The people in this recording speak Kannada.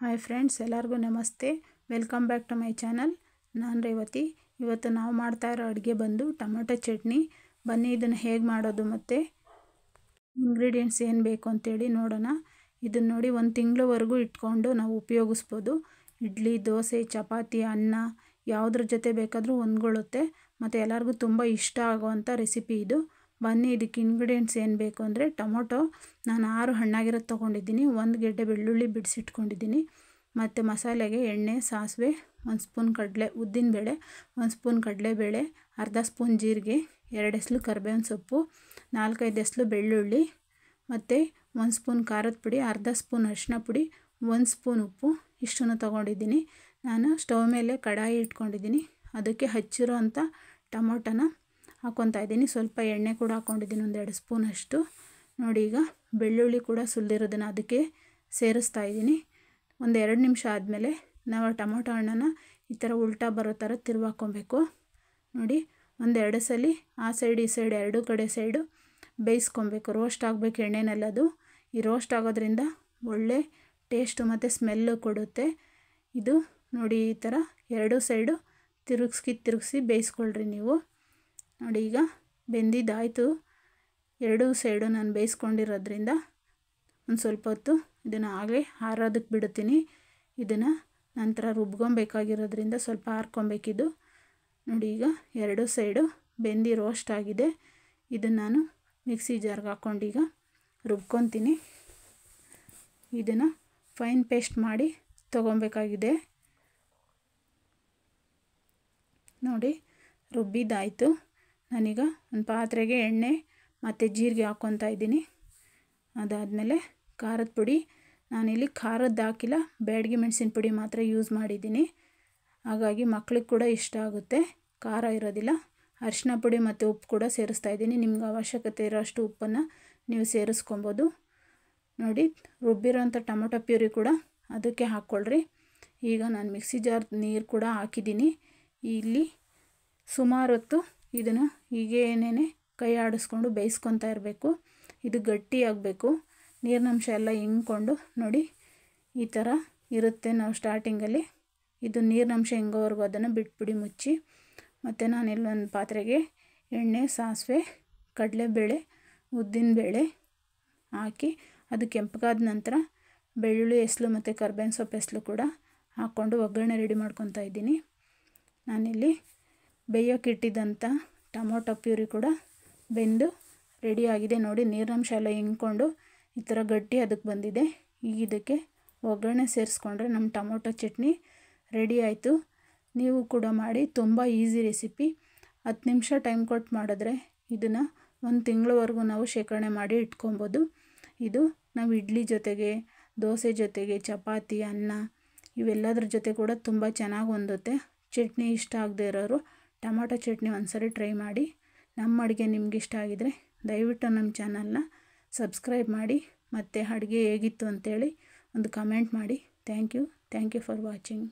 ಹಾಯ್ ಫ್ರೆಂಡ್ಸ್ ಎಲ್ಲರಿಗೂ ನಮಸ್ತೆ welcome back to my channel ನಾನು ರೇವತಿ ಇವತ್ತು ನಾವು ಮಾಡ್ತಾ ಇರೋ ಅಡುಗೆ ಬಂದು ಟೊಮೊಟೊ ಚಟ್ನಿ ಬನ್ನಿ ಇದನ್ನು ಹೇಗೆ ಮಾಡೋದು ಮತ್ತು ಇಂಗ್ರೀಡಿಯೆಂಟ್ಸ್ ಏನು ಬೇಕು ಅಂತೇಳಿ ನೋಡೋಣ ಇದನ್ನು ನೋಡಿ ಒಂದು ತಿಂಗಳವರೆಗೂ ಇಟ್ಕೊಂಡು ನಾವು ಉಪಯೋಗಿಸ್ಬೋದು ಇಡ್ಲಿ ದೋಸೆ ಚಪಾತಿ ಅನ್ನ ಯಾವುದ್ರ ಜೊತೆ ಬೇಕಾದರೂ ಹೊಂದ್ಕೊಳ್ಳುತ್ತೆ ಮತ್ತು ಎಲ್ಲರಿಗೂ ತುಂಬ ಇಷ್ಟ ಆಗುವಂಥ ರೆಸಿಪಿ ಇದು ಬನ್ನಿ ಇದಕ್ಕೆ ಇಂಗ್ರೀಡಿಯೆಂಟ್ಸ್ ಏನು ಬೇಕು ಅಂದರೆ ಟೊಮೊಟೊ ನಾನು ಆರು ಹಣ್ಣಾಗಿರೋದು ತೊಗೊಂಡಿದ್ದೀನಿ ಒಂದು ಗೆಡ್ಡೆ ಬೆಳ್ಳುಳ್ಳಿ ಬಿಡಿಸಿಟ್ಕೊಂಡಿದ್ದೀನಿ ಮತ್ತು ಮಸಾಲೆಗೆ ಎಣ್ಣೆ ಸಾಸಿವೆ ಒಂದು ಸ್ಪೂನ್ ಕಡಲೆ ಉದ್ದಿನಬೇಳೆ ಒಂದು ಸ್ಪೂನ್ ಕಡಲೆಬೇಳೆ ಅರ್ಧ ಸ್ಪೂನ್ ಜೀರಿಗೆ ಎರಡು ಎಸ್ಲು ಕರಿಬೇವಿನ ಸೊಪ್ಪು ನಾಲ್ಕೈದು ಹೆಸಲು ಬೆಳ್ಳುಳ್ಳಿ ಮತ್ತು ಒಂದು ಸ್ಪೂನ್ ಖಾರದ ಪುಡಿ ಅರ್ಧ ಸ್ಪೂನ್ ಅರಿಶಿನ ಪುಡಿ ಒಂದು ಸ್ಪೂನ್ ಉಪ್ಪು ಇಷ್ಟನ್ನು ತೊಗೊಂಡಿದ್ದೀನಿ ನಾನು ಸ್ಟವ್ ಮೇಲೆ ಕಡಾಯಿ ಇಟ್ಕೊಂಡಿದ್ದೀನಿ ಅದಕ್ಕೆ ಹಚ್ಚಿರೋ ಅಂಥ ಟೊಮೊಟೊನ ಹಾಕ್ಕೊತಾ ಇದ್ದೀನಿ ಸ್ವಲ್ಪ ಎಣ್ಣೆ ಕೂಡ ಹಾಕ್ಕೊಂಡಿದ್ದೀನಿ ಒಂದೆರಡು ಸ್ಪೂನಷ್ಟು ನೋಡಿ ಈಗ ಬೆಳ್ಳುಳ್ಳಿ ಕೂಡ ಸುಲಿದಿರೋದನ್ನು ಅದಕ್ಕೆ ಸೇರಿಸ್ತಾ ಇದ್ದೀನಿ ಒಂದು ಎರಡು ನಿಮಿಷ ಆದಮೇಲೆ ನಾವು ಟೊಮೊಟೊ ಹಣ್ಣನ್ನು ಈ ಥರ ಉಲ್ಟಾ ಬರೋ ಥರ ತಿರುವಾಕೊಬೇಕು ನೋಡಿ ಒಂದೆರಡು ಸಲ ಆ ಸೈಡ್ ಈ ಸೈಡ್ ಎರಡು ಕಡೆ ಸೈಡು ಬೇಯಿಸ್ಕೊಬೇಕು ರೋಸ್ಟ್ ಆಗಬೇಕು ಎಣ್ಣೆನೆಲ್ಲ ಅದು ಈ ರೋಸ್ಟ್ ಆಗೋದ್ರಿಂದ ಒಳ್ಳೆ ಟೇಸ್ಟು ಮತ್ತು ಸ್ಮೆಲ್ಲು ಕೊಡುತ್ತೆ ಇದು ನೋಡಿ ಈ ಥರ ಎರಡೂ ಸೈಡು ತಿರುಗ್ಸ್ಕಿ ತಿರುಗಿಸಿ ಬೇಯಿಸ್ಕೊಳ್ರಿ ನೀವು ನೋಡಿ ಈಗ ಬೆಂದಿದ್ದಾಯಿತು ಎರಡೂ ಸೈಡು ನಾನು ಬೇಯಿಸ್ಕೊಂಡಿರೋದ್ರಿಂದ ಒಂದು ಸ್ವಲ್ಪ ಹೊತ್ತು ಇದನ್ನು ಆಗಲೇ ಹಾರೋದಕ್ಕೆ ಬಿಡುತ್ತೀನಿ ಇದನ್ನು ನಂತರ ರುಬ್ಕೊಬೇಕಾಗಿರೋದ್ರಿಂದ ಸ್ವಲ್ಪ ಹಾರ್ಕೊಬೇಕಿದ್ದು ನೋಡಿ ಈಗ ಎರಡು ಸೈಡು ಬೆಂದಿ ರೋಸ್ಟ್ ಆಗಿದೆ ಇದನ್ನು ನಾನು ಮಿಕ್ಸಿ ಜಾರ್ಗೆ ಹಾಕ್ಕೊಂಡು ಈಗ ರುಬ್ಕೊತೀನಿ ಇದನ್ನು ಫೈನ್ ಪೇಸ್ಟ್ ಮಾಡಿ ತೊಗೊಬೇಕಾಗಿದೆ ನೋಡಿ ರುಬ್ಬಿದ್ದಾಯಿತು ನಾನೀಗ ಒಂದು ಪಾತ್ರೆಗೆ ಎಣ್ಣೆ ಮತ್ತು ಜೀರಿಗೆ ಹಾಕ್ಕೊತಾ ಇದ್ದೀನಿ ಅದಾದಮೇಲೆ ಖಾರದ ಪುಡಿ ನಾನಿಲ್ಲಿ ಖಾರದ್ದು ಹಾಕಿಲ್ಲ ಬ್ಯಾಡಗಿ ಮೆಣಸಿನ ಪುಡಿ ಮಾತ್ರ ಯೂಸ್ ಮಾಡಿದ್ದೀನಿ ಹಾಗಾಗಿ ಮಕ್ಳಿಗೆ ಕೂಡ ಇಷ್ಟ ಆಗುತ್ತೆ ಖಾರ ಇರೋದಿಲ್ಲ ಅರಿಶಿನ ಪುಡಿ ಮತ್ತು ಉಪ್ಪು ಕೂಡ ಸೇರಿಸ್ತಾ ಇದ್ದೀನಿ ನಿಮ್ಗೆ ಅವಶ್ಯಕತೆ ಇರೋಷ್ಟು ಉಪ್ಪನ್ನು ನೀವು ಸೇರಿಸ್ಕೊಬೋದು ನೋಡಿ ರುಬ್ಬಿರೋಂಥ ಟೊಮೊಟೊ ಪ್ಯೂರಿ ಕೂಡ ಅದಕ್ಕೆ ಹಾಕ್ಕೊಳ್ರಿ ಈಗ ನಾನು ಮಿಕ್ಸಿ ಜಾರ್ ನೀರು ಕೂಡ ಹಾಕಿದ್ದೀನಿ ಇಲ್ಲಿ ಸುಮಾರೊತ್ತು ಇದನ್ನು ಹೀಗೇನೇ ಕೈ ಆಡಿಸ್ಕೊಂಡು ಬೇಯಿಸ್ಕೊತಾ ಇರಬೇಕು ಇದು ಗಟ್ಟಿಯಾಗಬೇಕು ನೀರಿನಂಶ ಎಲ್ಲ ಹಿಂಗ್ಕೊಂಡು ನೋಡಿ ಈ ಥರ ಇರುತ್ತೆ ನಾವು ಸ್ಟಾರ್ಟಿಂಗಲ್ಲಿ ಇದು ನೀರಿನಂಶ ಹೆಂಗೋವರೆಗೂ ಅದನ್ನು ಬಿಟ್ಬಿಡಿ ಮುಚ್ಚಿ ಮತ್ತು ನಾನು ಒಂದು ಪಾತ್ರೆಗೆ ಎಣ್ಣೆ ಸಾಸಿವೆ ಕಡಲೆಬೇಳೆ ಉದ್ದಿನಬೇಳೆ ಹಾಕಿ ಅದು ಕೆಂಪಗಾದ ನಂತರ ಬೆಳ್ಳುಳ್ಳಿ ಎಸ್ಲು ಮತ್ತು ಕರ್ಬೇವಿನ ಸೊಪ್ಪು ಎಸ್ಲು ಕೂಡ ಹಾಕ್ಕೊಂಡು ಒಗ್ಗರಣೆ ರೆಡಿ ಮಾಡ್ಕೊತಾ ಇದ್ದೀನಿ ನಾನಿಲ್ಲಿ ಬೇಯೋಕೆ ಇಟ್ಟಿದ್ದಂಥ ಟೊಮೊಟೊ ಪ್ಯೂರಿ ಕೂಡ ಬೆಂದು ರೆಡಿಯಾಗಿದೆ ನೋಡಿ ನೀರಿನಂಶ ಎಲ್ಲ ಹಿಂಗ್ಕೊಂಡು ಈ ಥರ ಗಟ್ಟಿ ಅದಕ್ಕೆ ಬಂದಿದೆ ಈಗ ಇದಕ್ಕೆ ಒಗ್ಗರಣೆ ಸೇರಿಸ್ಕೊಂಡ್ರೆ ನಮ್ಮ ಟೊಮೊಟೊ ಚಟ್ನಿ ರೆಡಿ ಆಯಿತು ನೀವು ಕೂಡ ಮಾಡಿ ತುಂಬ ಈಸಿ ರೆಸಿಪಿ ಹತ್ತು ನಿಮಿಷ ಟೈಮ್ ಕೊಟ್ಟು ಮಾಡಿದ್ರೆ ಇದನ್ನು ಒಂದು ತಿಂಗಳವರೆಗೂ ನಾವು ಶೇಖರಣೆ ಮಾಡಿ ಇಟ್ಕೊಬೋದು ಇದು ನಾವು ಇಡ್ಲಿ ಜೊತೆಗೆ ದೋಸೆ ಜೊತೆಗೆ ಚಪಾತಿ ಅನ್ನ ಇವೆಲ್ಲದ್ರ ಜೊತೆ ಕೂಡ ತುಂಬ ಚೆನ್ನಾಗಿ ಹೊಂದುತ್ತೆ ಚಟ್ನಿ ಇಷ್ಟ ಆಗದೇ ಇರೋರು ಟೊಮೊಟೊ ಚಟ್ನಿ ಒಂದ್ಸರಿ ಟ್ರೈ ಮಾಡಿ ನಮ್ಮ ಅಡುಗೆ ಇಷ್ಟ ಆಗಿದರೆ ದಯವಿಟ್ಟು ನಮ್ಮ ಚಾನಲ್ನ ಸಬ್ಸ್ಕ್ರೈಬ್ ಮಾಡಿ ಮತ್ತು ಅಡುಗೆ ಹೇಗಿತ್ತು ಅಂತೇಳಿ ಒಂದು ಕಮೆಂಟ್ ಮಾಡಿ thank you thank you for watching